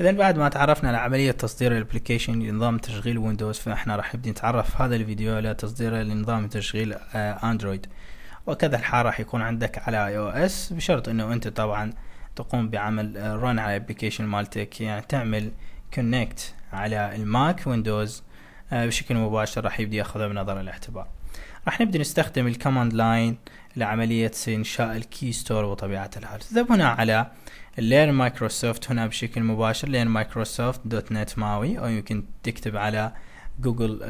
اذا بعد ما تعرفنا على عمليه تصدير الابلكيشن لنظام تشغيل ويندوز فاحنا راح نبدي نتعرف هذا الفيديو على تصدير لنظام تشغيل آه، اندرويد وكذا الحال راح يكون عندك على اي او اس بشرط انه انت طبعا تقوم بعمل رن آه، على الابلكيشن مالتك يعني تعمل كونكت على الماك ويندوز آه، بشكل مباشر راح يبدي ياخذها بنظر الاعتبار راح نبدأ نستخدم الكوماند لاين لعملية إنشاء الكي ستور وطبيعة الحال تذهب هنا على لين مايكروسوفت هنا بشكل مباشر لين مايكروسوفت دوت نت ماوي او يمكن تكتب على جوجل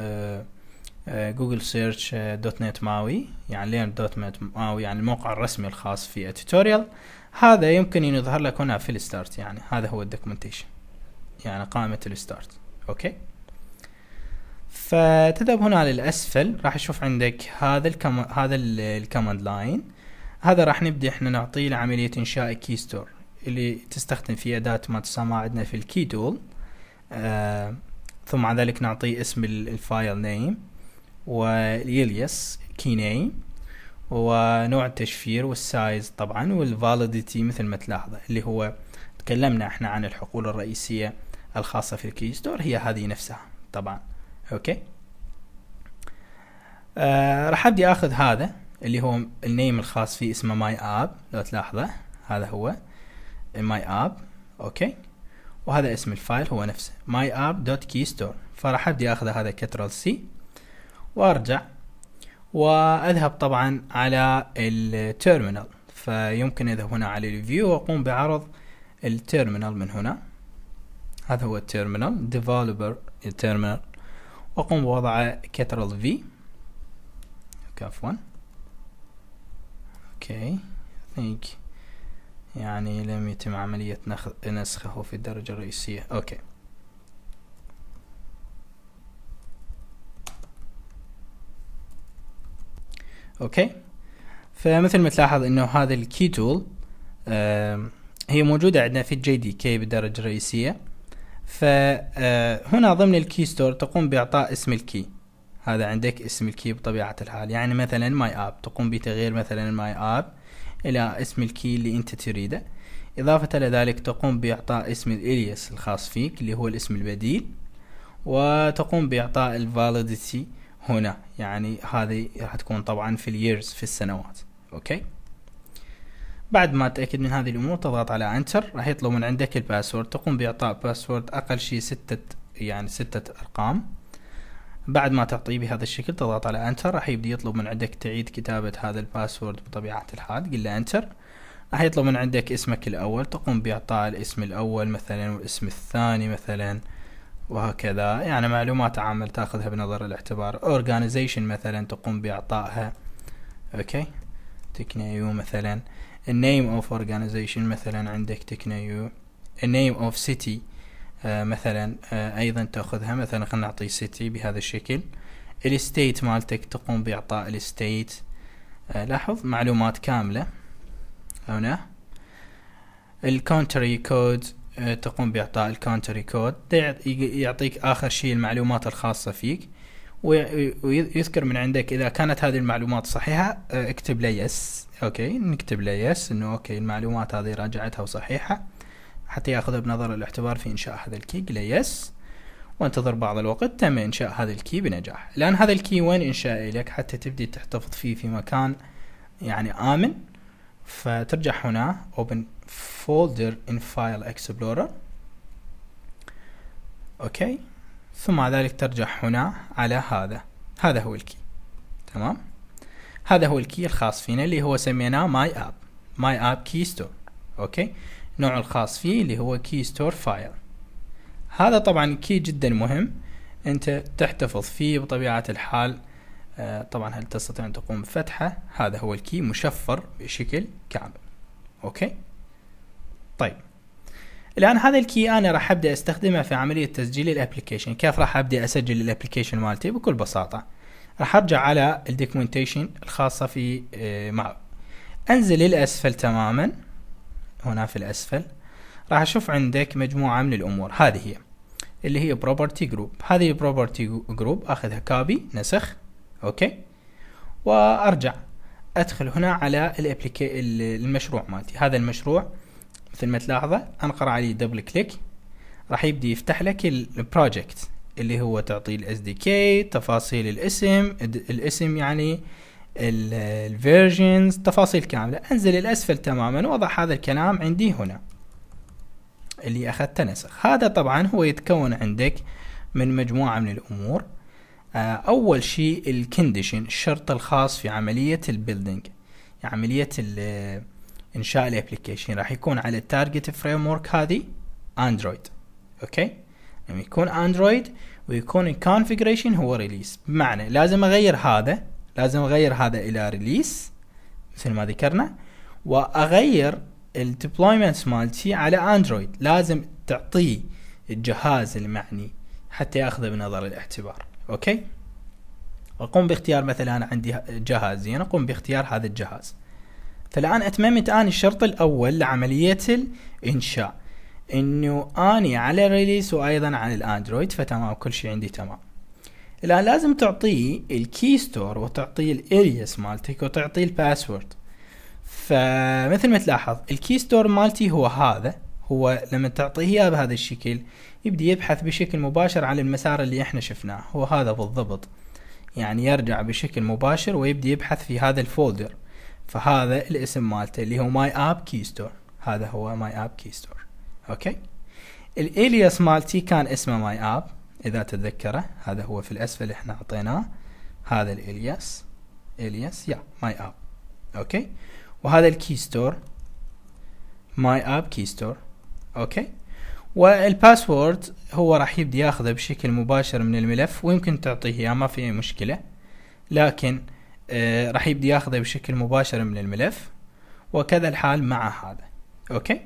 جوجل سيرش دوت نت ماوي يعني لين دوت نت ماوي يعني الموقع الرسمي الخاص في التوتوريال هذا يمكن ان يظهر لك هنا في الستارت يعني هذا هو الدوكيومنتيشن يعني قائمة الستارت اوكي فتذهب هنا للاسفل راح اشوف عندك هذا الكم... هذا الكوماند لاين هذا راح نبدا احنا نعطيه لعملية انشاء كي ستور اللي تستخدم فيه أداة ما تسمى عندنا في الكي تول آه ثم بعد ذلك نعطيه اسم الفايل نيم واليليس كي نيم ونوع التشفير والسايز طبعا والفاليديتي مثل ما تلاحظه اللي هو تكلمنا احنا عن الحقول الرئيسية الخاصة في الكي ستور هي هذه نفسها طبعا اوكي آه راح ابدي اخذ هذا اللي هو النيم الخاص فيه اسمه ماي اب لو تلاحظه هذا هو ماي اب اوكي وهذا اسم الفايل هو نفسه ماي اب دوت كي ستور فراح ابدي اخذ هذا كترال سي وارجع واذهب طبعا على التيرمينال فيمكن اذهب هنا على الفيو واقوم بعرض التيرمينال من هنا هذا هو التيرمينال ديفلوبر التيرمينال واقوم بوضعه كترال في عفوا اوكي ثانك يعني لم يتم عملية نسخه في الدرجة الرئيسية أوكي أوكي فمثل ما تلاحظ أنه هذا الكي تول هي موجودة عندنا في الجي دي كي بالدرجة الرئيسية فهنا آه، ضمن الكي ستور تقوم بإعطاء اسم الكي هذا عندك اسم الكي بطبيعة الحال يعني مثلا ماي اب تقوم بتغيير مثلا ماي اب إلى اسم الكي اللي أنت تريده إضافة لذلك تقوم بإعطاء اسم الإلياس الخاص فيك اللي هو الاسم البديل وتقوم بإعطاء الفاليديتي هنا يعني هذه راح تكون طبعا في اليرز في السنوات أوكي بعد ما تأكد من هذه الأمور تضغط على انتر راح يطلب من عندك الباسورد تقوم بإعطاء باسورد أقل شيء ستة يعني ستة أرقام بعد ما تعطيه بهذا الشكل تضغط على انتر راح يبدي يطلب من عندك تعيد كتابة هذا الباسورد بطبيعة الحال قل له انتر راح يطلب من عندك اسمك الاول تقوم باعطاء الاسم الاول مثلا والاسم الثاني مثلا وهكذا يعني معلومات عامة تاخذها بنظر الاعتبار organization مثلا تقوم باعطائها اوكي تكنيو مثلا النيم اوف organization مثلا عندك تكنيو النيم اوف city آه، مثلا آه، ايضا تاخذها مثلا خلينا نعطي سيتي بهذا الشكل الستيت مالتك تقوم باعطاء الستيت آه، لاحظ معلومات كامله هنا الكونتري كود تقوم باعطاء الكونتري كود يعطيك اخر شيء المعلومات الخاصه فيك ويذكر من عندك اذا كانت هذه المعلومات صحيحه اكتب لي يس اوكي نكتب لي يس انه اوكي المعلومات هذه راجعتها وصحيحه حتى ياخذها بنظر الاعتبار في انشاء هذا الكي قله يس وانتظر بعض الوقت تم انشاء هذا الكي بنجاح الان هذا الكي وين انشاء لك حتى تبدي تحتفظ فيه في مكان يعني امن فترجع هنا open folder in file explorer اوكي ثم بعد ذلك ترجع هنا على هذا هذا هو الكي تمام هذا هو الكي الخاص فينا اللي هو سميناه ماي اب ماي اب كي ستور اوكي نوع الخاص فيه اللي هو كي ستور فايل هذا طبعا كي جدا مهم انت تحتفظ فيه بطبيعة الحال آه طبعا هل تستطيع ان تقوم بفتحه هذا هو الكي مشفر بشكل كامل اوكي طيب الان هذا الكي انا راح ابدا استخدمه في عمليه تسجيل الابليكيشن كيف راح ابدا اسجل الابليكيشن مالتي بكل بساطه راح ارجع على الدوكيومنتيشن الخاصه في آه مع انزل للاسفل تماما هنا في الأسفل راح أشوف عندك مجموعة من الأمور هذه هي اللي هي property group هذه property group أخذها كابي نسخ أوكي وأرجع أدخل هنا على المشروع مالتي هذا المشروع مثل ما تلاحظه أنقر عليه دبل كليك راح يبدي يفتح لك البروجكت اللي هو تعطيه الاس دي كي تفاصيل الاسم الاسم يعني الفيرجنز تفاصيل كاملة انزل الاسفل تماما وضع هذا الكلام عندي هنا اللي اخذته نسخ هذا طبعا هو يتكون عندك من مجموعة من الامور آه، اول شيء الكنديشن الشرط الخاص في عملية البيلدينج يعني عملية انشاء الابلكيشن راح يكون على التارجت فريم ورك هذه اندرويد اوكي يعني يكون اندرويد ويكون الكونفجريشن هو ريليس بمعنى لازم اغير هذا لازم اغير هذا الى ريليس مثل ما ذكرنا واغير الديبلويمنت مالتي على اندرويد لازم تعطيه الجهاز المعني حتى ياخذه بنظر الاعتبار اوكي اقوم باختيار مثلا انا عندي جهاز زين اقوم باختيار هذا الجهاز فالان اتممت انا الشرط الاول لعمليه الانشاء انه اني على ريليس وايضا على الاندرويد فتمام كل شيء عندي تمام الان لازم تعطيه الكي ستور وتعطيه الاليس مالتك وتعطيه الباسورد فمثل ما تلاحظ الكي ستور مالتي هو هذا هو لما تعطيه اياه بهذا الشكل يبدي يبحث بشكل مباشر عن المسار اللي احنا شفناه هو هذا بالضبط يعني يرجع بشكل مباشر ويبدي يبحث في هذا الفولدر فهذا الاسم مالته اللي هو ماي اب كي ستور هذا هو ماي اب كي ستور اوكي الالياس مالتي كان اسمه ماي اب إذا تتذكره هذا هو في الأسفل إحنا أعطيناه هذا الإلياس إلياس يا ماي أب أوكي وهذا الكي ستور ماي أب كي ستور أوكي والباسورد هو راح يبدي ياخذه بشكل مباشر من الملف ويمكن تعطيه اياه يعني ما في اي مشكله لكن آه راح يبدي ياخذه بشكل مباشر من الملف وكذا الحال مع هذا اوكي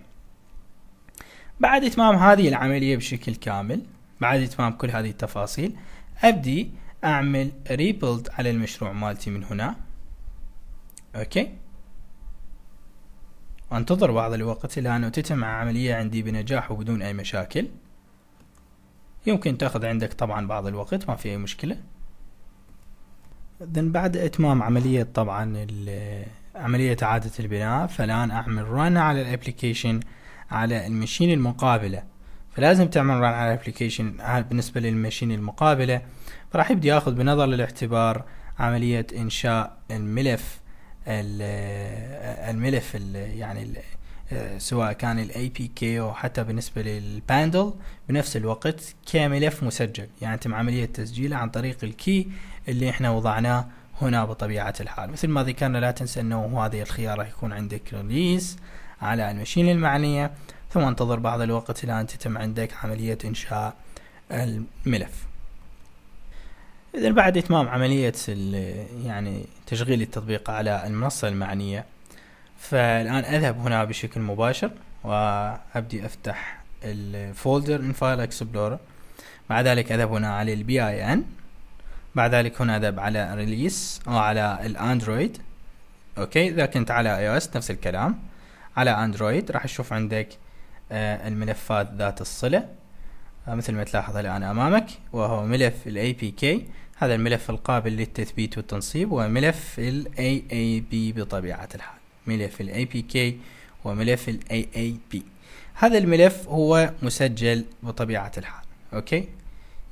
بعد اتمام هذه العمليه بشكل كامل بعد اتمام كل هذه التفاصيل ابدي اعمل ريبلد على المشروع مالتي من هنا اوكي انتظر بعض الوقت الى ان تتم عملية عندي بنجاح وبدون اي مشاكل يمكن تاخذ عندك طبعا بعض الوقت ما في اي مشكلة then بعد اتمام عملية طبعا عملية اعادة البناء فالان اعمل run على الابليكيشن على المشين المقابلة فلازم تعمل ران على الابلكيشن بالنسبه للماشين المقابله فراح يبدي ياخذ بنظر للاعتبار عمليه انشاء الملف الملف يعني سواء كان الاي بي كي او حتى بالنسبه للباندل بنفس الوقت كملف مسجل يعني تم عمليه تسجيله عن طريق الكي اللي احنا وضعناه هنا بطبيعه الحال مثل ما ذكرنا لا تنسى انه هذه الخيار راح يكون عندك ريليس على المشين المعنيه ثم انتظر بعض الوقت إلى أن تتم عندك عملية إنشاء الملف إذا بعد إتمام عملية يعني تشغيل التطبيق على المنصة المعنية فالآن أذهب هنا بشكل مباشر وأبدي أفتح الفولدر من فايل اكسبلورر بعد ذلك أذهب هنا على البي آي إن بعد ذلك هنا أذهب على ريليس أو على الأندرويد أوكي إذا كنت على آي أو إس نفس الكلام على أندرويد راح تشوف عندك آه، الملفات ذات الصلة آه، مثل ما تلاحظ الآن أمامك وهو ملف الـ APK هذا الملف القابل للتثبيت والتنصيب وملف الـ AAB بطبيعة الحال ملف الـ APK وملف الـ AAB هذا الملف هو مسجل بطبيعة الحال أوكي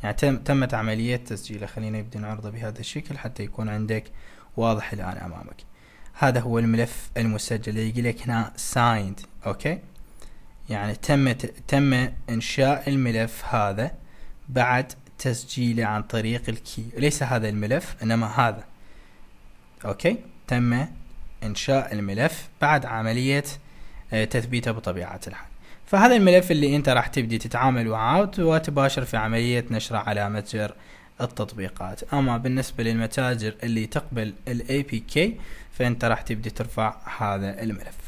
يعني تم تمت عملية تسجيله خلينا نبدأ نعرضه بهذا الشكل حتى يكون عندك واضح الآن أمامك هذا هو الملف المسجل يقول لك هنا signed أوكي يعني تم تم انشاء الملف هذا بعد تسجيله عن طريق الكي ليس هذا الملف انما هذا اوكي تم انشاء الملف بعد عملية آه، تثبيته بطبيعة الحال فهذا الملف اللي انت راح تبدي تتعامل معاه وتباشر في عملية نشره على متجر التطبيقات اما بالنسبة للمتاجر اللي تقبل الاي بي كي فانت راح تبدي ترفع هذا الملف